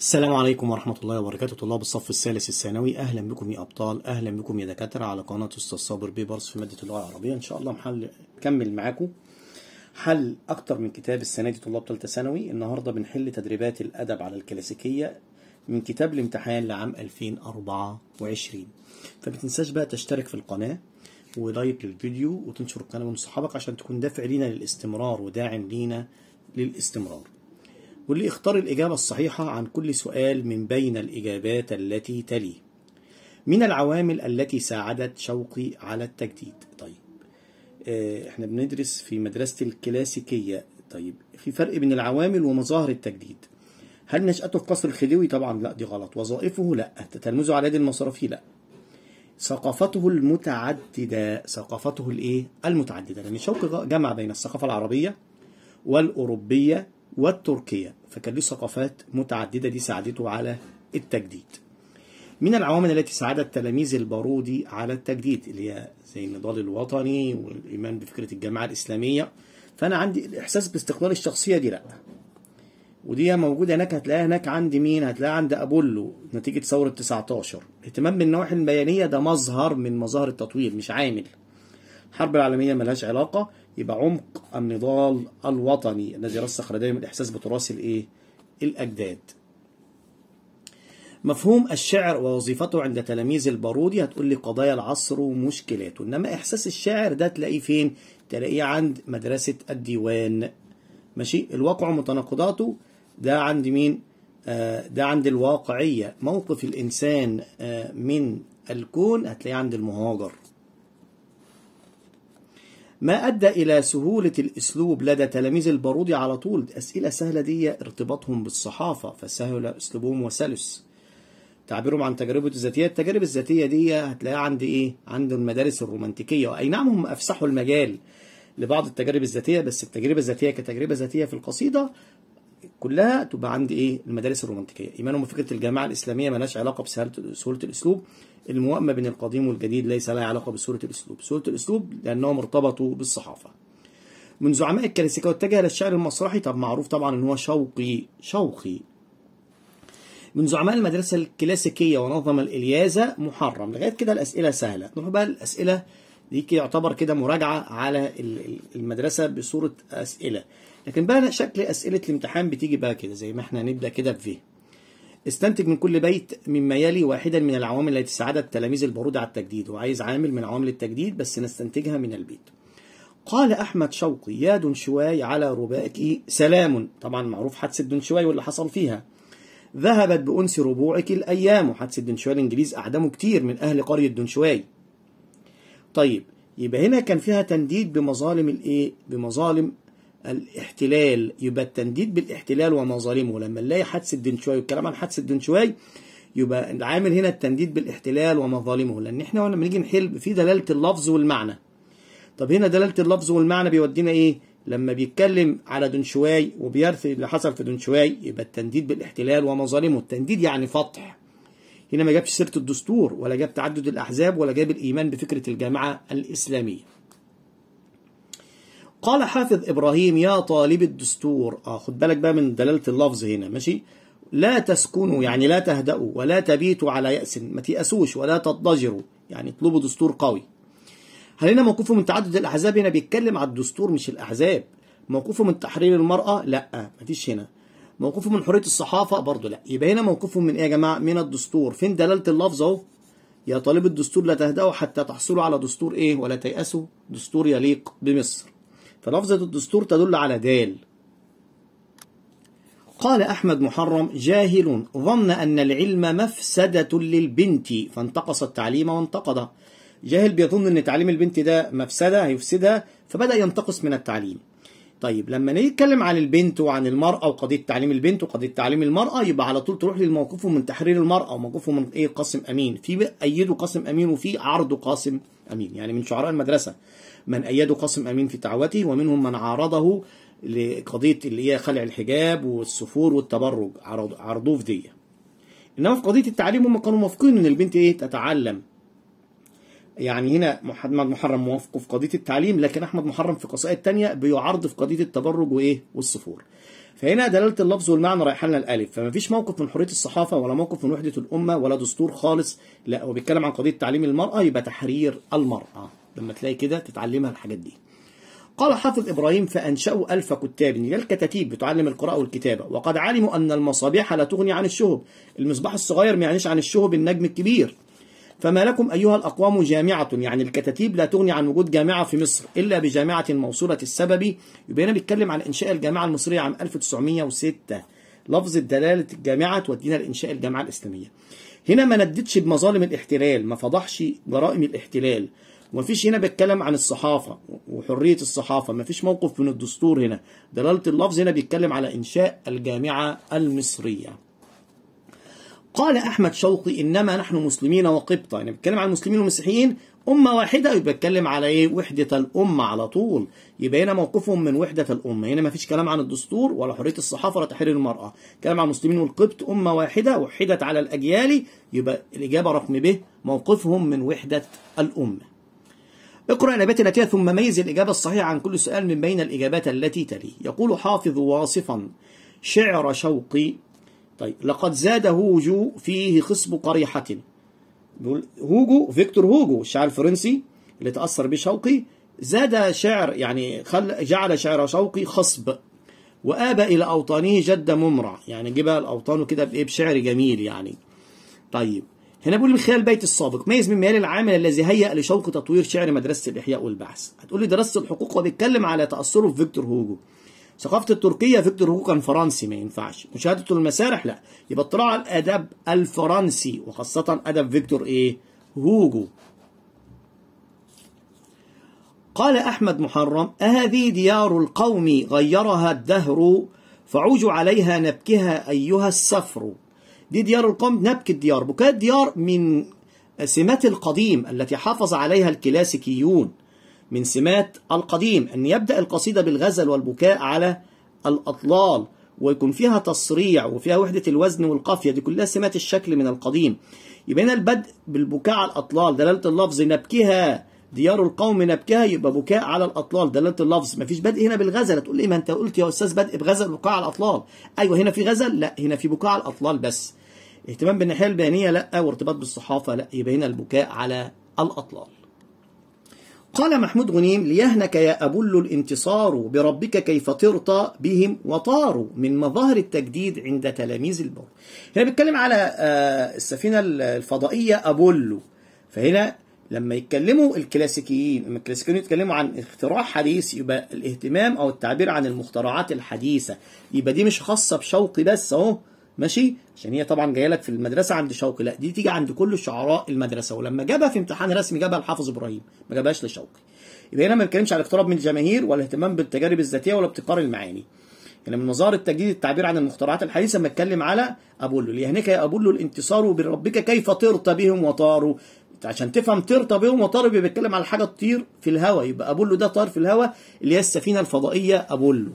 السلام عليكم ورحمة الله وبركاته طلاب الصف الثالث الثانوي أهلا بكم يا أبطال أهلا بكم يا دكاترة على قناة أستاذ صابر بيبرز في مادة اللغة العربية إن شاء الله محل نكمل معاكم حل أكتر من كتاب السنة دي طلاب ثالثة ثانوي النهاردة بنحل تدريبات الأدب على الكلاسيكية من كتاب الامتحان لعام 2024 فما تنساش بقى تشترك في القناة ولايك للفيديو وتنشر القناة من صحابك عشان تكون دافع لينا للاستمرار وداعم لينا للاستمرار واللي اختار الإجابة الصحيحة عن كل سؤال من بين الإجابات التي تلي من العوامل التي ساعدت شوقي على التجديد طيب آه، احنا بندرس في مدرسة الكلاسيكية طيب في فرق بين العوامل ومظاهر التجديد هل نشأته في قصر الخديوي طبعا لا دي غلط وظائفه لا تتلمذه على يد المصرفي لا ثقافته المتعددة ثقافته الايه المتعددة لأن يعني شوقي جمع بين الثقافة العربية والأوروبية والتركية فكان له ثقافات متعددة دي ساعدته على التجديد من العوامل التي ساعدت تلاميذ البارودي على التجديد اللي هي زي النضال الوطني والإيمان بفكرة الجماعة الإسلامية فأنا عندي الإحساس باستقلال الشخصية دي لأ ودي موجودة هناك هتلاقيها هناك عند مين هتلاقيها عند أبولو نتيجة ثورة 19 اهتمام بالنواحي البيانية ده مظهر من مظاهر التطوير مش عامل الحرب العالمية ملهاش علاقة يبقى عمق النضال الوطني الذي رسخ لديهم الإحساس بتراث الإيه؟ الأجداد مفهوم الشعر ووظيفته عند تلاميذ البارودي هتقول لي قضايا العصر ومشكلاته انما احساس الشاعر ده تلاقيه فين تلاقيه عند مدرسة الديوان ماشي الواقع ومتناقضاته ده عند مين آه ده عند الواقعية موقف الإنسان آه من الكون هتلاقيه عند المهاجر ما أدى إلى سهولة الأسلوب لدى تلاميذ البارودي على طول أسئلة سهلة دي ارتباطهم بالصحافة فسهل أسلوبهم وسلس تعبيرهم عن تجربة الذاتية التجارب الذاتية دي هتلاقيها عند إيه؟ عند المدارس الرومانتيكية وأي نعم هم أفسحوا المجال لبعض التجارب الذاتية بس التجربة الذاتية كتجربة ذاتية في القصيدة كلها تبقى عند ايه المدارس الرومانتيكيه ايمانهم بفكره الجماعه الاسلاميه ملهاش علاقه بسهوله الاسلوب الموامه بين القديم والجديد ليس لها علاقه بسهوله الاسلوب سهوله الاسلوب لانهم ارتبطوا بالصحافه من زعماء الكلاسيكيه واتجه للشعر المسرحي طب معروف طبعا ان هو شوقي شوقي من زعماء المدرسه الكلاسيكيه ونظم الالياذه محرم لغايه كده الاسئله سهله نروح بقى الاسئله دي يعتبر كده مراجعه على المدرسه بصوره اسئله لكن بقى شكل أسئلة الامتحان بتيجي بقى كده زي ما احنا هنبدأ كده بفي استنتج من كل بيت مما يلي واحدا من العوامل التي ساعدت التلاميذ البرود على التجديد وعايز عامل من عوامل التجديد بس نستنتجها من البيت قال أحمد شوقي يا دنشواي على ربائك سلام طبعا معروف حادثة دنشواي واللي حصل فيها ذهبت بأنس ربوعك الأيام وحادثة دنشواي الإنجليز أعدموا كتير من أهل قرية دنشواي طيب يبقى هنا كان فيها تنديد بمظالم الإيه؟ بمظالم الاحتلال يبقى التنديد بالاحتلال ومظالمه لما نلاقي حادث الدنشواي والكلام عن حادث الدنشواي يبقى العامل هنا التنديد بالاحتلال ومظالمه لان احنا لما نيجي نحل في دلاله اللفظ والمعنى طب هنا دلاله اللفظ والمعنى بيودينا ايه لما بيتكلم على دنشواي وبيرثي اللي حصل في دنشواي يبقى التنديد بالاحتلال ومظالمه التنديد يعني فتح هنا ما جابش سيره الدستور ولا جاب تعدد الاحزاب ولا جاب الايمان بفكره الجامعه الاسلاميه قال حافظ إبراهيم يا طالب الدستور آه خد بالك بقى من دلالة اللفظ هنا ماشي لا تسكنوا يعني لا تهدأوا ولا تبيتوا على يأس ما تيأسوش ولا تضجروا يعني اطلبوا دستور قوي هل هنا موقفه من تعدد الأحزاب هنا بيتكلم على الدستور مش الأحزاب موقفه من تحرير المرأة لا مفيش هنا موقفه من حرية الصحافة برضه لا يبقى هنا موقفه من ايه يا جماعة من الدستور فين دلالة اللفظ اهو يا طالب الدستور لا تهدأوا حتى تحصلوا على دستور ايه ولا تيأسوا دستور يليق بمصر فلفظة الدستور تدل على دال قال أحمد محرم جاهل ظن أن العلم مفسدة للبنت فانتقص التعليم وانتقده جاهل بيظن أن تعليم البنت ده مفسدة هيفسدها فبدأ ينتقص من التعليم طيب لما نيجي نتكلم عن البنت وعن المرأة وقضية تعليم البنت وقضية تعليم المرأة يبقى على طول تروح للموقف من تحرير المرأة وموقفه من إيه قاسم أمين في أيده قاسم أمين وفي عرضه قاسم أمين يعني من شعراء المدرسة من أيده قاسم أمين في دعوته ومنهم من عارضه لقضية اللي هي خلع الحجاب والسفور والتبرج عرضوه في دية إنما في قضية التعليم هم كانوا موافقين إن البنت إيه تتعلم يعني هنا محمد محرم موافقه في قضية التعليم لكن أحمد محرم في قصائد تانية بيعارض في قضية التبرج وإيه والسفور فهنا دلالة اللفظ والمعنى رايحة لنا الألف فما فيش موقف من حرية الصحافة ولا موقف من وحدة الأمة ولا دستور خالص لا هو بيتكلم عن قضية تعليم المرأة يبقى تحرير المرأة لما تلاقي كده تتعلمها الحاجات دي قال حافظ إبراهيم فأنشأوا ألف كتاب هي الكتاتيب بتعلم القراءة والكتابة وقد علموا أن المصابيح لا تغني عن الشهب المصباح الصغير ما يعنيش عن الشهب النجم الكبير فما لكم أيها الأقوام جامعة يعني الكتاتيب لا تغني عن وجود جامعة في مصر إلا بجامعة موصولة السبب يبقى هنا بيتكلم عن إنشاء الجامعة المصرية عام 1906 لفظ دلالة الجامعة تودينا لإنشاء الجامعة الإسلامية هنا ما نددش بمظالم الاحتلال ما فضحش جرائم الاحتلال ومفيش هنا بيتكلم عن الصحافة وحرية الصحافة مفيش موقف من الدستور هنا دلالة اللفظ هنا بيتكلم على إنشاء الجامعة المصرية قال أحمد شوقي إنما نحن مسلمين وقبطة يعني بيتكلم عن المسلمين والمسيحيين أمة واحدة يبقى بيتكلم على إيه وحدة الأمة على طول يبقى هنا موقفهم من وحدة الأمة هنا مفيش كلام عن الدستور ولا حرية الصحافة ولا تحرير المرأة كلام عن المسلمين والقبط أمة واحدة وحدت على الأجيال يبقى الإجابة رقم ب موقفهم من وحدة الأمة اقرأ الإجابات الآتية ثم ميز الإجابة الصحيحة عن كل سؤال من بين الإجابات التي تلي يقول حافظ واصفا شعر شوقي طيب لقد زاد هوجو فيه خصب قريحة بيقول هوجو فيكتور هوجو الشاعر الفرنسي اللي تأثر بشوقي زاد شعر يعني خل جعل شعر شوقي خصب وآبى إلى أوطانه جد ممرع يعني جبال أوطانه كده بإيه بشعر جميل يعني طيب هنا بيقول من خلال البيت السابق ميز من ميال العامل الذي هيأ لشوق تطوير شعر مدرسة الإحياء والبحث هتقول لي دراسة الحقوق وبيتكلم على تأثره في فيكتور هوجو ثقافة التركية فيكتور هوجو كان فرنسي ما ينفعش مشاهدته للمسارح لا يبقى اطلاع على الأدب الفرنسي وخاصة أدب فيكتور إيه هوجو قال أحمد محرم أهذه ديار القوم غيرها الدهر فعوج عليها نبكها أيها السفر دي ديار القوم نبكي الديار بكاء الديار من سمات القديم التي حافظ عليها الكلاسيكيون من سمات القديم أن يبدأ القصيدة بالغزل والبكاء على الأطلال ويكون فيها تصريع وفيها وحدة الوزن والقافية دي كلها سمات الشكل من القديم يبقى هنا البدء بالبكاء على الأطلال دلالة اللفظ نبكها ديار القوم نبكها يبقى بكاء على الأطلال دلالة اللفظ مفيش بدء هنا بالغزل تقول لي ما أنت قلت يا أستاذ بدء بغزل بكاء على الأطلال أيوه هنا في غزل لا هنا في بكاء على الأطلال بس اهتمام بالناحية البيانية لا وارتباط بالصحافة لا يبقى هنا البكاء على الأطلال قال محمود غنيم ليهنك يا أبل الانتصار بربك كيف ترطى بهم وطاروا من مظاهر التجديد عند تلاميذ البر هنا بيتكلم على آه، السفينة الفضائية أبولو فهنا لما يتكلموا الكلاسيكيين لما الكلاسيكيين يتكلموا عن اختراع حديث يبقى الاهتمام او التعبير عن المخترعات الحديثة يبقى دي مش خاصة بشوقي بس اهو ماشي عشان هي طبعا جايه لك في المدرسه عند شوقي لا دي تيجي عند كل شعراء المدرسه ولما جابها في امتحان رسمي جابها لحافظ ابراهيم ما جابهاش لشوقي يبقى هنا ما بنتكلمش على اقتراب من الجماهير ولا اهتمام بالتجارب الذاتيه ولا ابتكار المعاني يعني من مظاهر التجديد التعبير عن المخترعات الحديثه لما اتكلم على ابولو ليهنك يا ابولو الانتصار بربك كيف طرت بهم وطاروا عشان تفهم طرت بهم وطاروا بيتكلم على حاجه تطير في الهواء يبقى ابولو ده طار في الهواء اللي هي السفينه الفضائيه ابولو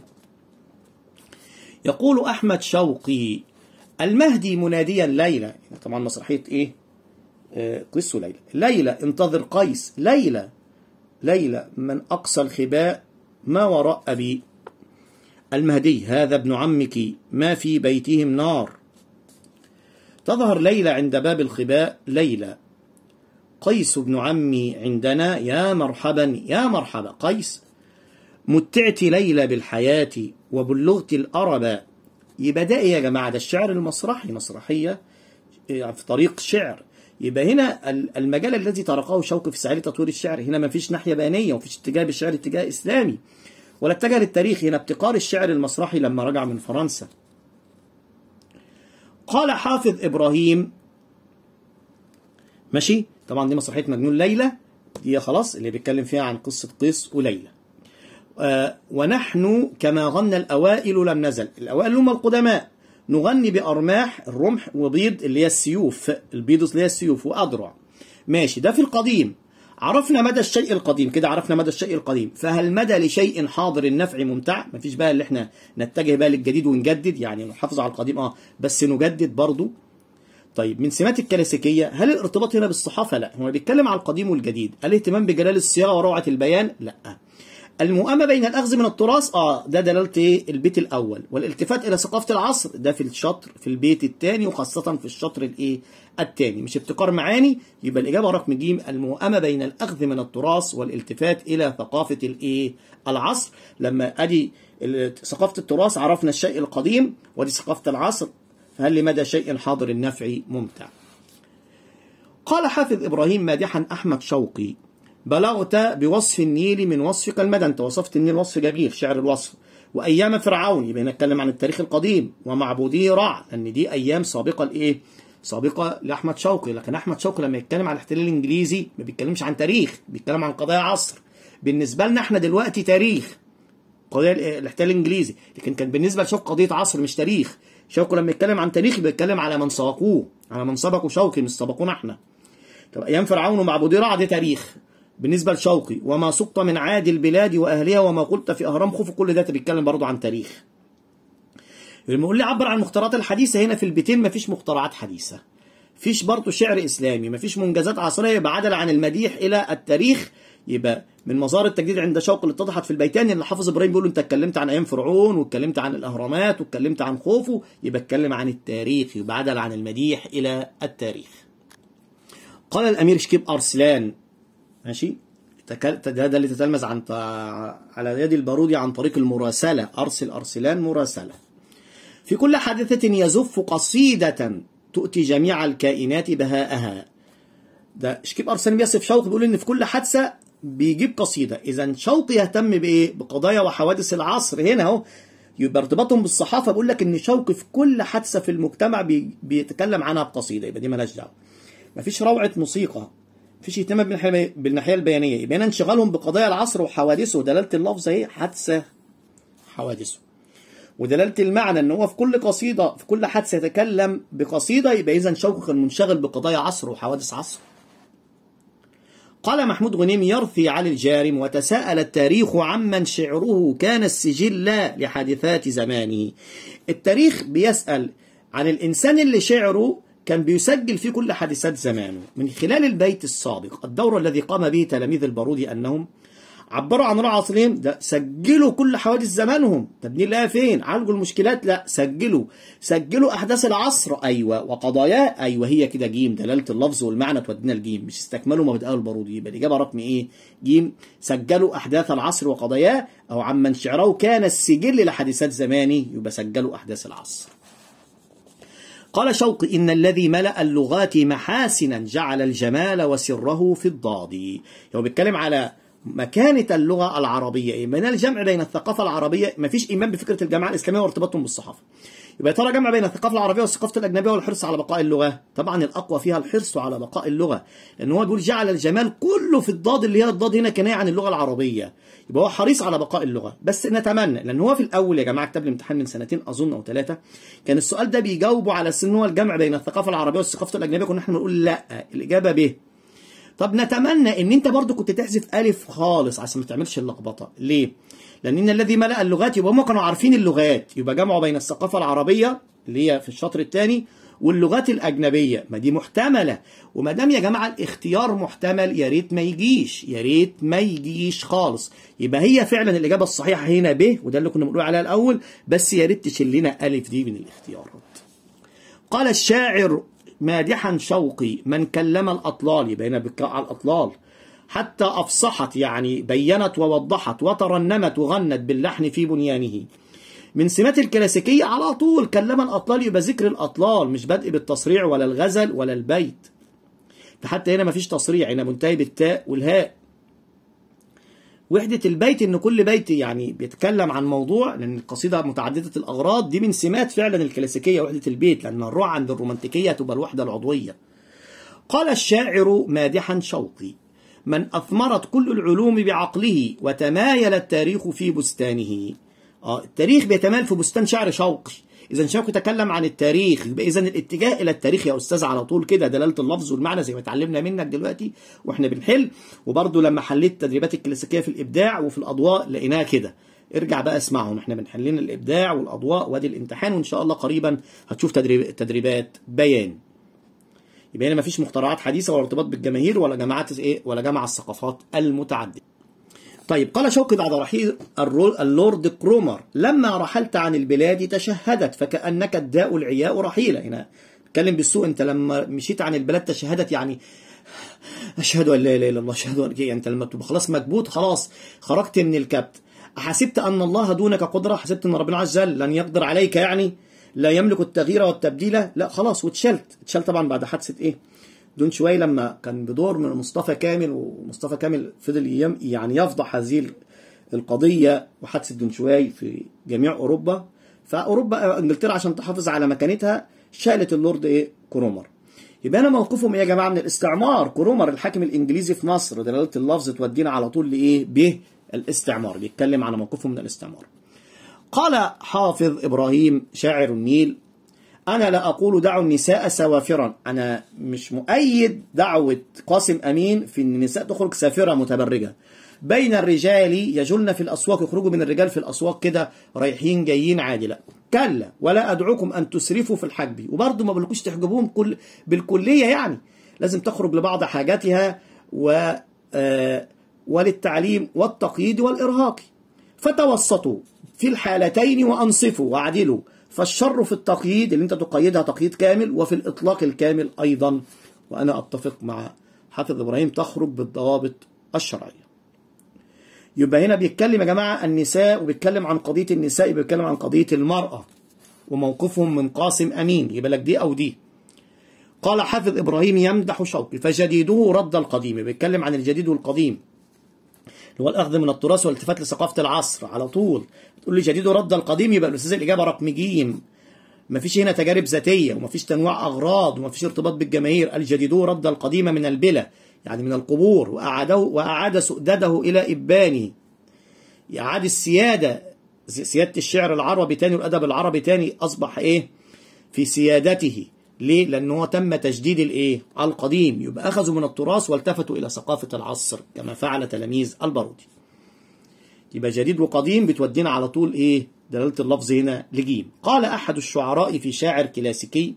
يقول احمد شوقي المهدي مناديا ليلى طبعا مسرحية إيه آه، قيس وليلى ليلى انتظر قيس ليلى ليلى من أقصى الخباء ما وراء أبي المهدي هذا ابن عمك ما في بيتهم نار تظهر ليلى عند باب الخباء ليلى قيس ابن عمي عندنا يا مرحبا يا مرحبا قيس متعت ليلى بالحياة وبلغت الأربا يبقى ده ايه يا جماعه ده الشعر المسرحي مسرحيه آه، في طريق شعر يبقى هنا المجال الذي طرقه شوقي في سعي تطوير الشعر هنا ما فيش ناحيه بانيه فيش اتجاه بالشعر اتجاه اسلامي ولا اتجه للتاريخ هنا ابتكار الشعر المسرحي لما رجع من فرنسا قال حافظ ابراهيم ماشي طبعا دي مسرحيه مجنون ليلى دي خلاص اللي بيتكلم فيها عن قصه قيس وليلى آه، ونحن كما غنى الأوائل لم نزل الأوائل هم القدماء نغني بأرماح الرمح وبيض اللي هي السيوف البيض اللي هي السيوف وأدرع ماشي ده في القديم عرفنا مدى الشيء القديم كده عرفنا مدى الشيء القديم فهل مدى لشيء حاضر النفع ممتع مفيش بقى اللي احنا نتجه بقى للجديد ونجدد يعني نحافظ على القديم اه بس نجدد برضه طيب من سمات الكلاسيكية هل الارتباط هنا بالصحافة لا هو بيتكلم على القديم والجديد الاهتمام بجلال الصياغة وروعة البيان لا المؤامة بين الأخذ من التراث آه ده دلالة إيه؟ البيت الأول والالتفات إلى ثقافة العصر ده في الشطر في البيت الثاني وخاصة في الشطر الإيه؟ الثاني مش ابتكار معاني يبقى الإجابة رقم ج المؤامة بين الأخذ من التراث والالتفات إلى ثقافة الإيه؟ العصر لما أدي ثقافة التراث عرفنا الشيء القديم ودي ثقافة العصر فهل لمدى شيء حاضر النفع ممتع قال حافظ إبراهيم مادحا أحمد شوقي بلغت بوصف النيل من وصفك المدى انت وصفت النيل وصف جميل شعر الوصف وايام فرعون يبقى نتكلم عن التاريخ القديم ومعبودي رع لان دي ايام سابقه لايه سابقه لاحمد شوقي لكن احمد شوقي لما يتكلم عن الاحتلال الانجليزي ما بيتكلمش عن تاريخ بيتكلم عن قضايا عصر بالنسبه لنا احنا دلوقتي تاريخ قضيه الاحتلال الانجليزي لكن كان بالنسبه لشوقي قضيه عصر مش تاريخ شوقي لما يتكلم عن تاريخ بيتكلم على من سبقوه على من سبقوا شوقي مش سبقونا احنا طب ايام فرعون ومعبودي رع دي تاريخ بالنسبة لشوقي وما سقط من عاد البلاد وأهلها وما قلت في أهرام خوف كل ده بيتكلم برضه عن تاريخ يقول لي عبر عن المخترعات الحديثة هنا في البيتين مفيش مخترعات حديثة فيش برضه شعر إسلامي مفيش منجزات عصرية بعدل عن المديح إلى التاريخ يبقى من مزار التجديد عند شوق اللي اتضحت في البيتان ان الحافظ ابراهيم بيقول انت اتكلمت عن ايام فرعون واتكلمت عن الاهرامات واتكلمت عن خوفو يبقى اتكلم عن التاريخ يبقى عدل عن المديح الى التاريخ. قال الامير شكيب ارسلان ماشي ده اللي تتلمذ عن على يد البارودي عن طريق المراسلة أرسل أرسلان مراسلة في كل حادثة يزف قصيدة تؤتي جميع الكائنات بهاءها ده شكيب أرسلان بيصف شوقي بيقول إن في كل حادثة بيجيب قصيدة إذا شوقي يهتم بإيه بقضايا وحوادث العصر هنا أهو يبقى ارتباطهم بالصحافة بيقول لك إن شوقي في كل حادثة في المجتمع بيتكلم عنها بقصيدة يبقى دي مالهاش دعوة مفيش روعة موسيقى فيش اهتمام بالناحيه البيانيه يبقى هنا انشغالهم بقضايا العصر وحوادثه دلاله اللفظ اهي حادثه حوادثه ودلاله المعنى ان هو في كل قصيده في كل حادثه يتكلم بقصيده يبقى اذا شوقك منشغل بقضايا عصر وحوادث عصر قال محمود غنيم يرثي علي الجارم وتساءل التاريخ عمن شعره كان السجل لحادثات زمانه التاريخ بيسأل عن الإنسان اللي شعره كان بيسجل في كل حادثات زمانه من خلال البيت السابق الدور الذي قام به تلاميذ البارودي أنهم عبروا عن رأى عصرهم ده سجلوا كل حوادث زمانهم طب نلاقيها فين عالجوا المشكلات لا سجلوا سجلوا أحداث العصر أيوة وقضاياه أيوة هي كده جيم دلالة اللفظ والمعنى تودينا الجيم مش استكملوا ما بدأوا البارودي يبقى الإجابة رقم إيه جيم سجلوا أحداث العصر وقضاياه أو عمن شعره كان السجل لحادثات زمانه يبقى سجلوا أحداث العصر قال شوقي إن الذي ملأ اللغات محاسنا جعل الجمال وسره في الضاد هو بيتكلم على مكانة اللغة العربية إيه، من الجمع بين الثقافة العربية ما فيش إيمان بفكرة الجامعة الإسلامية وارتباطهم بالصحافة يبقى ترى جمع بين الثقافه العربيه والثقافه الاجنبيه والحرص على بقاء اللغه طبعا الاقوى فيها الحرص على بقاء اللغه لان هو بيقول جعل الجمال كله في الضاد اللي هي الضاد هنا كنايه عن اللغه العربيه يبقى هو حريص على بقاء اللغه بس نتمنى لان هو في الاول يا جماعه كتاب الامتحان من سنتين اظن او ثلاثه كان السؤال ده بيجاوبه على سن هو الجمع بين الثقافه العربيه والثقافه الاجنبيه كنا احنا بنقول لا الاجابه ب طب نتمنى ان انت برضو كنت تحذف الف خالص عشان ما تعملش اللخبطه ليه لان الذي ملا اللغات يبقى هم كانوا عارفين اللغات يبقى جمعوا بين الثقافه العربيه اللي هي في الشطر الثاني واللغات الاجنبيه ما دي محتمله وما دام يا جماعه الاختيار محتمل يا ريت ما يجيش يا ريت ما يجيش خالص يبقى هي فعلا الاجابه الصحيحه هنا ب وده اللي كنا بنقول عليها الاول بس يا ريت تشيل لنا الف دي من الاختيارات قال الشاعر مادحا شوقي من كلم الأطلال بين بكاء على الأطلال حتى أفصحت يعني بينت ووضحت وترنمت وغنت باللحن في بنيانه من سمات الكلاسيكية على طول كلم الأطلال يبقى ذكر الأطلال مش بدء بالتصريع ولا الغزل ولا البيت فحتى هنا مفيش تصريع هنا منتهي بالتاء والهاء وحدة البيت إن كل بيت يعني بيتكلم عن موضوع لأن القصيدة متعددة الأغراض دي من سمات فعلا الكلاسيكية وحدة البيت لأن الروع عند الرومانتيكية تبقى الوحدة العضوية قال الشاعر مادحا شوقي من أثمرت كل العلوم بعقله وتمايل التاريخ في بستانه آه التاريخ بيتمال في بستان شعر شوقي اذا شوقي تكلم عن التاريخ يبقى اذا الاتجاه الى التاريخ يا استاذ على طول كده دلاله اللفظ والمعنى زي ما اتعلمنا منك دلوقتي واحنا بنحل وبرده لما حليت تدريبات الكلاسيكيه في الابداع وفي الاضواء لقيناها كده ارجع بقى اسمعهم احنا بنحلين الابداع والاضواء وادي الامتحان وان شاء الله قريبا هتشوف تدريب تدريبات بيان يبقى هنا مفيش مخترعات حديثه ولا ارتباط بالجماهير ولا جماعات ايه ولا جمع الثقافات المتعدده طيب قال شوقي بعد رحيل اللورد كرومر لما رحلت عن البلاد تشهدت فكأنك الداء العياء رحيلة هنا تكلم بالسوء انت لما مشيت عن البلاد تشهدت يعني اشهد ان لا اله الا الله اشهد ان يعني انت لما تبقى خلاص مكبوت خلاص خرجت من الكبت حسبت ان الله دونك قدره حسبت ان ربنا عز وجل لن يقدر عليك يعني لا يملك التغيير والتبديل لا خلاص واتشلت اتشلت طبعا بعد حادثه ايه دون شوي لما كان بدور من مصطفى كامل ومصطفى كامل فضل يعني يفضح هذه القضية وحادثة دون شوي في جميع أوروبا فأوروبا آه، إنجلترا عشان تحافظ على مكانتها شالت اللورد إيه كرومر يبقى أنا موقفهم إيه يا جماعة من الاستعمار كرومر الحاكم الإنجليزي في مصر دلالة اللفظ تودينا على طول لإيه به الاستعمار بيتكلم على موقفهم من الاستعمار قال حافظ إبراهيم شاعر النيل أنا لا أقول دعوا النساء سوافرا أنا مش مؤيد دعوة قاسم أمين في أن النساء تخرج سافرة متبرجة بين الرجال يجلن في الأسواق يخرجوا من الرجال في الأسواق كده رايحين جايين عادي لا كلا ولا أدعوكم أن تسرفوا في الحجب وبرضه ما بقولكوش تحجبوهم كل بالكلية يعني لازم تخرج لبعض حاجاتها و آه، وللتعليم والتقييد والإرهاق فتوسطوا في الحالتين وأنصفوا وعدلوا فالشر في التقييد اللي انت تقيدها تقييد كامل وفي الإطلاق الكامل أيضا وأنا أتفق مع حافظ إبراهيم تخرج بالضوابط الشرعية يبقى هنا بيتكلم يا جماعة النساء وبيتكلم عن قضية النساء بيتكلم عن قضية المرأة وموقفهم من قاسم أمين يبقى لك دي أو دي قال حافظ إبراهيم يمدح شوقي فجديده رد القديم بيتكلم عن الجديد والقديم اللي هو الاخذ من التراث والالتفات لثقافه العصر على طول تقول لي جديد رد القديم يبقى الاستاذ الاجابه رقم ج مفيش هنا تجارب ذاتيه ومفيش تنوع اغراض ومفيش ارتباط بالجماهير الجديد رد القديم من البلا يعني من القبور واعاده واعاد سؤدده الى ابانه يعاد السياده سياده الشعر العربي تاني والادب العربي تاني اصبح ايه في سيادته ليه؟ لأن هو تم تجديد الإيه؟ القديم يبقى أخذوا من التراث والتفتوا إلى ثقافة العصر كما فعل تلاميذ البارودي يبقى جديد وقديم بتودينا على طول إيه؟ دلالة اللفظ هنا لجيم قال أحد الشعراء في شاعر كلاسيكي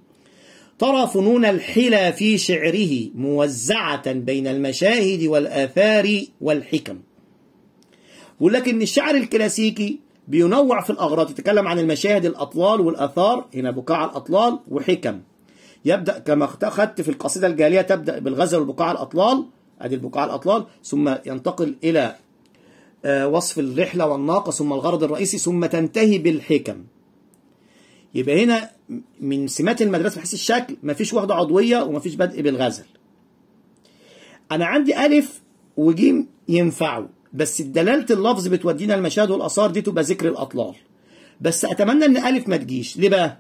ترى فنون الحلا في شعره موزعة بين المشاهد والآثار والحكم ولكن لك إن الشعر الكلاسيكي بينوع في الأغراض يتكلم عن المشاهد الأطلال والآثار هنا بقاع الأطلال وحكم يبدأ كما أخذت في القصيدة الجالية تبدأ بالغزل والبقاع الأطلال أدي البقاع الأطلال ثم ينتقل إلى آه، وصف الرحلة والناقة ثم الغرض الرئيسي ثم تنتهي بالحكم يبقى هنا من سمات المدرسة بحيث الشكل مفيش وحدة عضوية ومفيش بدء بالغزل أنا عندي ألف وجيم ينفعوا بس دلالة اللفظ بتودينا المشاهد والآثار دي تبقى ذكر الأطلال بس أتمنى إن ألف ما تجيش ليه بقى؟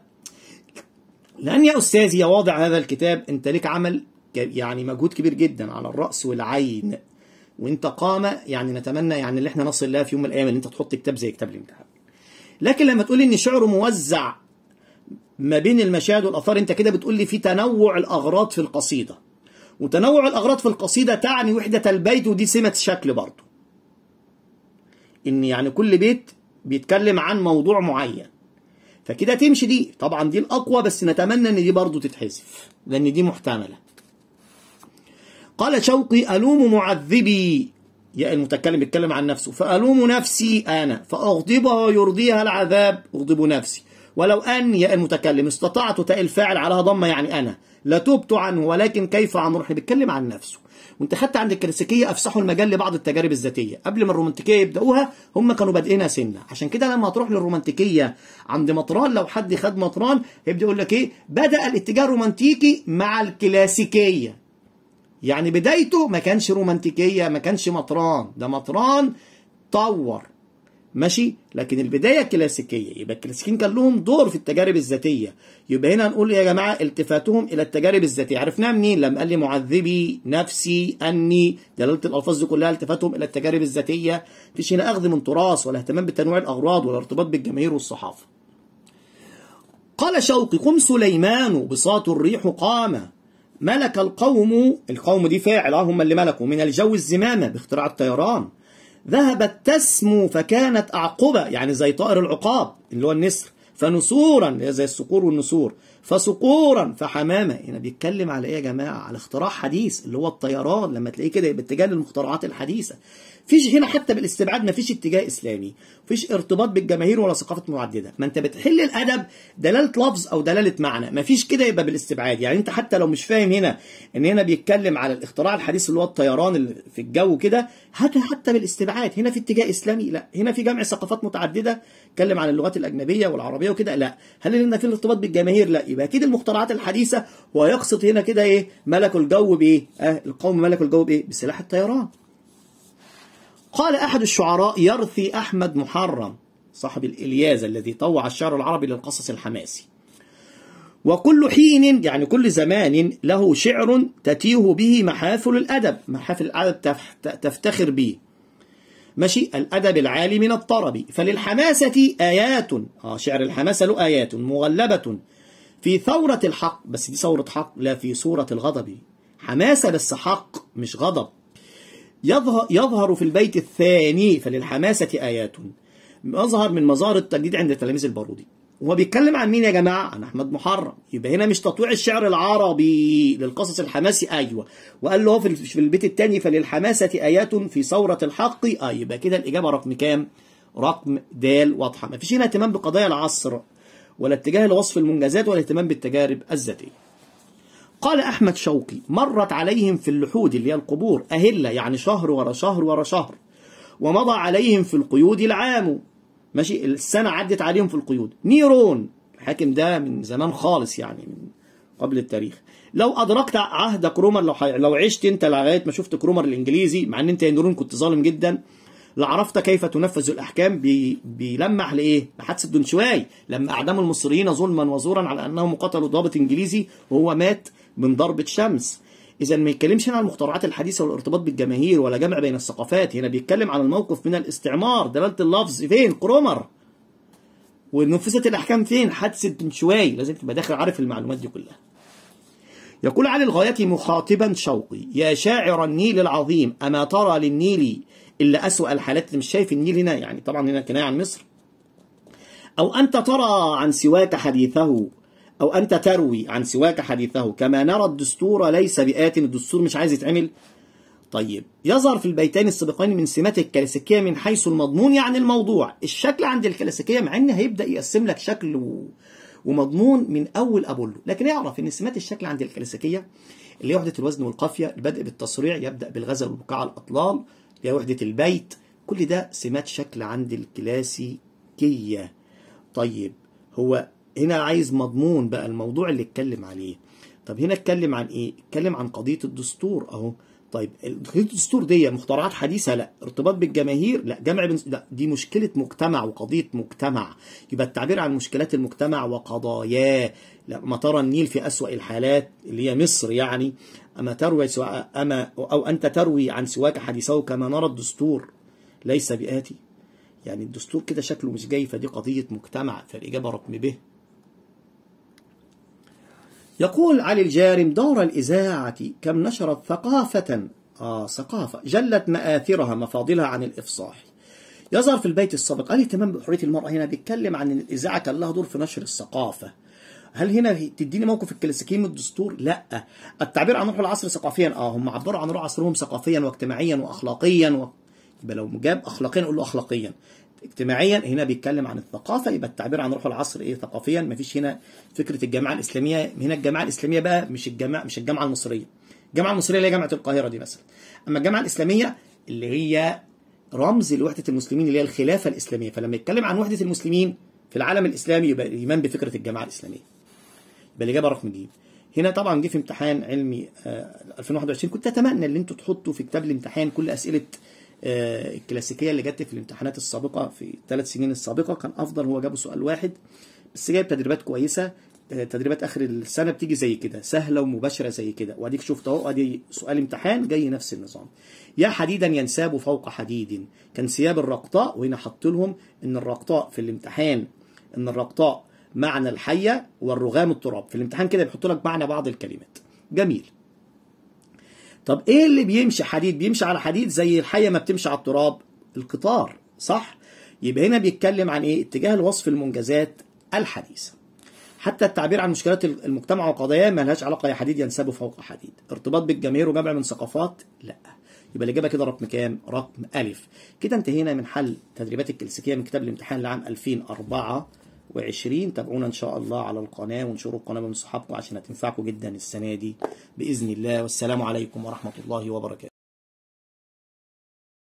لأن يا أستاذي يا واضع هذا الكتاب أنت لك عمل يعني مجهود كبير جدا على الرأس والعين وانت قام يعني نتمنى يعني اللي احنا نصل لها في يوم من الايام ان انت تحط كتاب زي كتاب الامتحان لكن لما تقول ان شعره موزع ما بين المشاهد والاثار انت كده بتقول لي في تنوع الاغراض في القصيده وتنوع الاغراض في القصيده تعني وحده البيت ودي سمه شكل برضه ان يعني كل بيت بيتكلم عن موضوع معين فكده تمشي دي طبعا دي الاقوى بس نتمنى ان دي برضه تتحذف لان دي محتمله قال شوقي الوم معذبي يا إيه المتكلم بيتكلم عن نفسه فالوم نفسي انا فاغضبها يرضيها العذاب اغضب نفسي ولو ان يا إيه المتكلم استطعت تاء الفاعل على ضمه يعني انا لتبت عنه ولكن كيف عن روحي بيتكلم عن نفسه وانت خدت عند الكلاسيكيه افسحوا المجال لبعض التجارب الذاتيه قبل ما الرومانتيكيه يبداوها هم كانوا بادئينها سنه عشان كده لما هتروح للرومانتيكيه عند مطران لو حد خد مطران هيبدا يقول لك ايه بدا الاتجاه الرومانتيكي مع الكلاسيكيه يعني بدايته ما كانش رومانتيكيه ما كانش مطران ده مطران طور ماشي لكن البدايه كلاسيكيه يبقى الكلاسيكيين كان لهم دور في التجارب الذاتيه يبقى هنا هنقول يا جماعه التفاتهم الى التجارب الذاتيه عرفناها منين لما قال لي معذبي نفسي اني دلاله الالفاظ دي كلها التفاتهم الى التجارب الذاتيه مفيش هنا اخذ من تراث ولا اهتمام بتنويع الاغراض ولا ارتباط بالجماهير والصحافه قال شوقي قم سليمان بساط الريح قام ملك القوم القوم دي فاعل هم اللي ملكوا من الجو الزمامه باختراع الطيران ذهبت تسمو فكانت أعقبة يعني زي طائر العقاب اللي هو النسر فنسورا زي الصقور والنسور فصقورا فحمامه هنا يعني بيتكلم على ايه يا جماعه على اختراع حديث اللي هو الطيران لما تلاقيه كده يبقى اتجاه للمخترعات الحديثه فيش هنا حتى بالاستبعاد ما فيش اتجاه اسلامي مفيش ارتباط بالجماهير ولا ثقافات متعدده ما انت بتحل الادب دلاله لفظ او دلاله معنى ما فيش كده يبقى بالاستبعاد يعني انت حتى لو مش فاهم هنا ان هنا بيتكلم على الاختراع الحديث اللي هو الطيران اللي في الجو كده هاتها حتى بالاستبعاد هنا في اتجاه اسلامي لا هنا في جمع ثقافات متعدده اتكلم عن اللغات الاجنبيه والعربيه وكده لا هل هنا في الارتباط بالجماهير لا يبقى اكيد المخترعات الحديثه ويقصد هنا كده ايه ملكوا الجو بايه آه القوم ملكوا الجو بايه بسلاح الطيران قال احد الشعراء يرثي احمد محرم صاحب الالياذ الذي طوع الشعر العربي للقصص الحماسي وكل حين يعني كل زمان له شعر تتيه به محافل الادب محافل الادب تفتخر به ماشي الأدب العالي من الطرب فللحماسة آيات آه شعر الحماسة له آيات مغلبة في ثورة الحق بس دي ثورة حق لا في صورة الغضب حماسة بس حق مش غضب يظهر في البيت الثاني فللحماسة آيات مظهر من مظاهر التجديد عند تلاميذ البارودي وهو بيتكلم عن مين يا جماعة عن أحمد محرم يبقى هنا مش تطويع الشعر العربي للقصص الحماسي أيوة وقال له في البيت الثاني فللحماسة آيات في ثورة الحق أيوة يبقى كده الإجابة رقم كام رقم د واضحة مفيش هنا اهتمام بقضايا العصر ولا اتجاه لوصف المنجزات ولا اهتمام بالتجارب الذاتية قال أحمد شوقي مرت عليهم في اللحود اللي هي القبور أهلة يعني شهر ورا شهر ورا شهر ومضى عليهم في القيود العام ماشي السنة عدت عليهم في القيود نيرون الحاكم ده من زمان خالص يعني من قبل التاريخ لو أدركت عهد كرومر لو, لو عشت أنت لغاية ما شفت كرومر الإنجليزي مع أن أنت يا نيرون كنت ظالم جدا لعرفت كيف تنفذ الأحكام بي بيلمح لإيه؟ لحادثة دونشواي لما أعدموا المصريين ظلما وزورا على أنهم قتلوا ضابط إنجليزي وهو مات من ضربة شمس إذا ما يتكلمش هنا عن المخترعات الحديثة والارتباط بالجماهير ولا جمع بين الثقافات هنا بيتكلم عن الموقف من الاستعمار دلالة اللفظ فين؟ كرومر ونفذت الأحكام فين؟ حادثة دونشواي لازم تبقى داخل عارف المعلومات دي كلها يقول علي الغاية مخاطبا شوقي يا شاعر النيل العظيم أما ترى للنيل إلا أسوأ الحالات اللي مش شايف النيل هنا يعني طبعا هنا كناية عن مصر أو أنت ترى عن سواك حديثه أو أنت تروي عن سواك حديثه كما نرى الدستور ليس بآت الدستور مش عايز يتعمل طيب يظهر في البيتين السابقين من سمات الكلاسيكية من حيث المضمون يعني الموضوع الشكل عند الكلاسيكية مع إن هيبدأ يقسم لك شكل و... ومضمون من أول أبولو لكن اعرف إن سمات الشكل عند الكلاسيكية اللي هي وحدة الوزن والقافية البدء بالتصريع يبدأ بالغزل وبقاع الأطلال اللي وحدة البيت كل ده سمات شكل عند الكلاسيكية طيب هو هنا عايز مضمون بقى الموضوع اللي اتكلم عليه طب هنا اتكلم عن ايه اتكلم عن قضية الدستور اهو طيب الدستور دي مخترعات حديثه لا ارتباط بالجماهير لا جمع بنس... لا دي مشكله مجتمع وقضيه مجتمع يبقى التعبير عن مشكلات المجتمع وقضاياه لا ما ترى النيل في اسوا الحالات اللي هي مصر يعني اما تروي سواء اما او انت تروي عن سواك حديثه كما نرى الدستور ليس بآتي يعني الدستور كده شكله مش جاي فدي قضيه مجتمع فالاجابه رقم به يقول علي الجارم دور الإذاعة كم نشرت ثقافة آه ثقافة جلت مآثرها مفاضلها عن الإفصاح يظهر في البيت السابق قال بحرية المرأة هنا بيتكلم عن ان الإذاعة كان لها دور في نشر الثقافة هل هنا تديني موقف الكلاسيكيين من الدستور؟ لا التعبير عن روح العصر ثقافيا اه هم عبروا عن روح عصرهم ثقافيا واجتماعيا واخلاقيا و... يبقى لو جاب اخلاقيا اقول له اخلاقيا اجتماعيا هنا بيتكلم عن الثقافة يبقى التعبير عن روح العصر ايه ثقافيا مفيش هنا فكرة الجامعة الإسلامية هنا الجامعة الإسلامية بقى مش الجامعة مش الجامعة المصرية الجامعة المصرية اللي هي جامعة القاهرة دي مثلا أما الجامعة الإسلامية اللي هي رمز لوحدة المسلمين اللي هي الخلافة الإسلامية فلما يتكلم عن وحدة المسلمين في العالم الإسلامي يبقى الإيمان بفكرة الجامعة الإسلامية يبقى الإجابة رقم ج هنا طبعا جه في امتحان علمي 2021 آه، كنت اتمنى ان انتوا تحطوا في كتاب الامتحان كل اسئله آه، الكلاسيكيه اللي جت في الامتحانات السابقه في الثلاث سنين السابقه كان افضل هو جابه سؤال واحد بس جايب تدريبات كويسه آه، تدريبات اخر السنه بتيجي زي كده سهله ومباشره زي كده واديك شفت اهو ادي سؤال امتحان جاي نفس النظام يا حديدا ينساب فوق حديد كان سياب الرقطاء وهنا حط لهم ان الرقطاء في الامتحان ان الرقطاء معنى الحيه والرغام التراب في الامتحان كده بيحط لك معنى بعض الكلمات جميل طب ايه اللي بيمشي حديد بيمشي على حديد زي الحية ما بتمشي على التراب القطار صح يبقى هنا بيتكلم عن ايه اتجاه الوصف المنجزات الحديثة حتى التعبير عن مشكلات المجتمع وقضاياه ما لهاش علاقة يا حديد ينسبه فوق حديد ارتباط بالجماهير وجمع من ثقافات لا يبقى الإجابة كده رقم كام؟ رقم ألف كده انتهينا من حل تدريبات الكلاسيكية من كتاب الامتحان لعام 2004 وعشرين تابعونا إن شاء الله على القناة وانشروا القناة من صحابكم عشان هتنفعكم جدا السنة دي بإذن الله والسلام عليكم ورحمة الله وبركاته